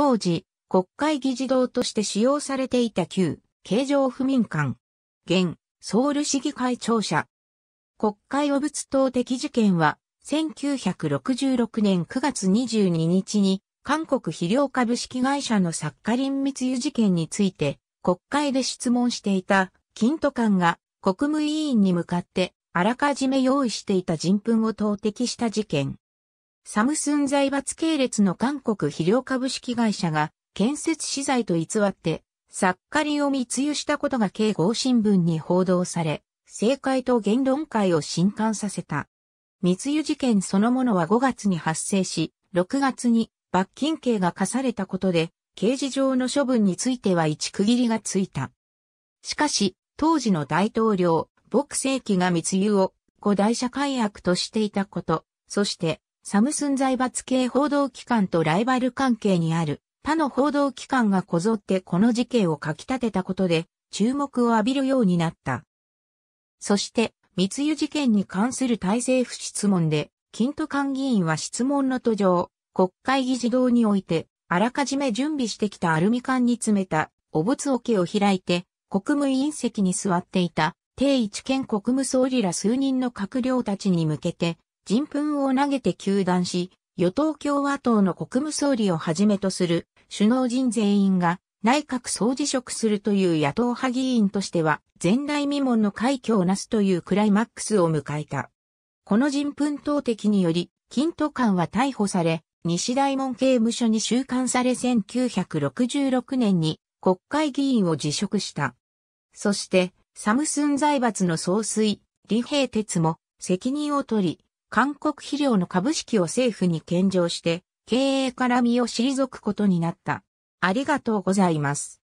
当時、国会議事堂として使用されていた旧、京城府民館。現、ソウル市議会庁舎。国会汚物等的事件は、1966年9月22日に、韓国肥料株式会社のサッカリン密輸事件について、国会で質問していた、金都官が、国務委員に向かって、あらかじめ用意していた人糞を投擲した事件。サムスン財閥系列の韓国肥料株式会社が建設資材と偽って、サッカリを密輸したことが警合新聞に報道され、政界と言論界を震撼させた。密輸事件そのものは5月に発生し、6月に罰金刑が課されたことで、刑事上の処分については一区切りがついた。しかし、当時の大統領、朴世紀が密輸を五代社会悪としていたこと、そしてサムスン財閥系報道機関とライバル関係にある他の報道機関がこぞってこの事件を書き立てたことで注目を浴びるようになった。そして、密輸事件に関する体制不質問で、金都官議員は質問の途上、国会議事堂において、あらかじめ準備してきたアルミ缶に詰めた、お仏桶を開いて、国務委員席に座っていた、定一県国務総理ら数人の閣僚たちに向けて、人糞を投げて求断し、与党共和党の国務総理をはじめとする首脳陣全員が内閣総辞職するという野党派議員としては前代未聞の快挙をなすというクライマックスを迎えた。この人糞投敵により、金都官は逮捕され、西大門刑務所に収監され1966年に国会議員を辞職した。そして、サムスン財閥の総帥、李平哲も責任を取り、韓国肥料の株式を政府に献上して、経営から身を退くことになった。ありがとうございます。